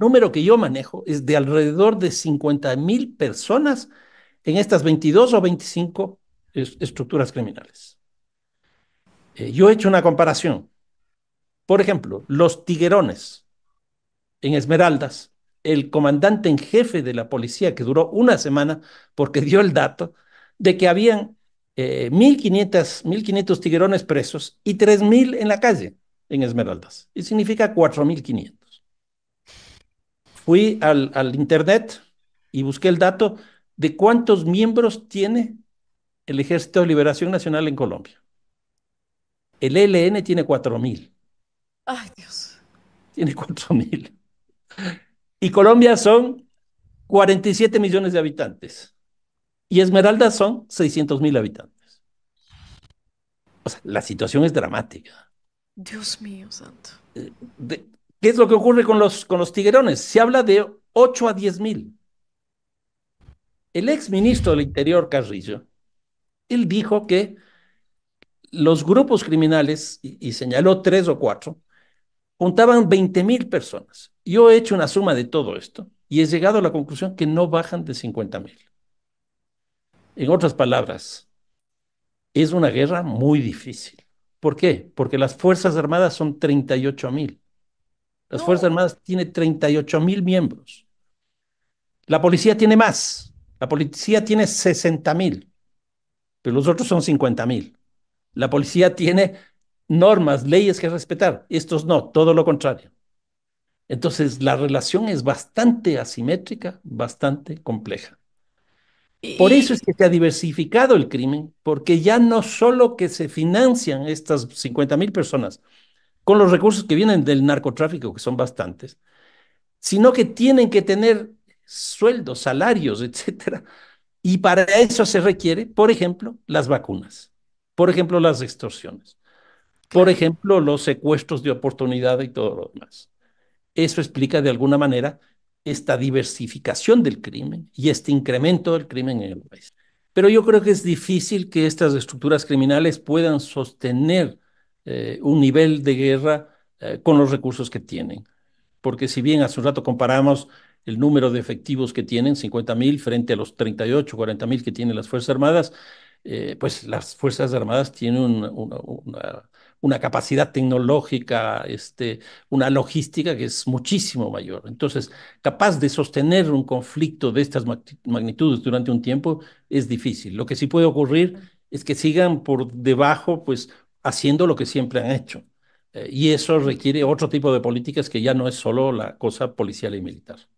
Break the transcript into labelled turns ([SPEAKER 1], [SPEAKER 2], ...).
[SPEAKER 1] número que yo manejo es de alrededor de 50 mil personas en estas 22 o 25 estructuras criminales. Eh, yo he hecho una comparación. Por ejemplo, los tiguerones en Esmeraldas, el comandante en jefe de la policía que duró una semana porque dio el dato de que habían 1.500, eh, 1.500 tiguerones presos y 3.000 en la calle en Esmeraldas. Y significa 4.500 fui al, internet y busqué el dato de cuántos miembros tiene el Ejército de Liberación Nacional en Colombia. El ELN tiene 4.000. Ay, Dios. Tiene 4.000. Y Colombia son 47 millones de habitantes. Y Esmeralda son 600 mil habitantes. O sea, la situación es dramática. Dios mío, santo. Eh, ¿Qué es lo que ocurre con los, con los tiguerones? Se habla de 8 a 10 mil. El ex ministro del Interior, Carrillo, él dijo que los grupos criminales, y, señaló tres o cuatro, contaban 20 mil personas. Yo he hecho una suma de todo esto y he llegado a la conclusión que no bajan de 50 mil. En otras palabras, es una guerra muy difícil. ¿Por qué? Porque las Fuerzas Armadas son 38 mil. Las Fuerzas Armadas tiene 38 mil miembros. La policía tiene más. La policía tiene 60 mil, pero los otros son 50 mil. La policía tiene normas, leyes que respetar. Estos no, todo lo contrario. Entonces, la relación es bastante asimétrica, bastante compleja. Por eso es que se ha diversificado el crimen, porque ya no solo que se financian estas 50 mil personas, con los recursos que vienen del narcotráfico, que son bastantes, sino que tienen que tener sueldos, salarios, etc. Y para eso se requiere, por ejemplo, las vacunas, por ejemplo, las extorsiones, por ejemplo, los secuestros de oportunidad y todo lo demás. Eso explica de alguna manera esta diversificación del crimen y este incremento del crimen en el país. Pero yo creo que es difícil que estas estructuras criminales puedan sostener eh, un nivel de guerra eh, con los recursos que tienen. Porque si bien hace un rato comparamos el número de efectivos que tienen, 50.000 frente a los 38, 40.000 que tienen las Fuerzas Armadas, eh, pues las Fuerzas Armadas tienen una, una, capacidad tecnológica, este, una logística que es muchísimo mayor. Entonces, capaz de sostener un conflicto de estas magnitudes durante un tiempo es difícil. Lo que sí puede ocurrir es que sigan por debajo, pues haciendo lo que siempre han hecho. Eh, y eso requiere otro tipo de políticas que ya no es solo la cosa policial y militar.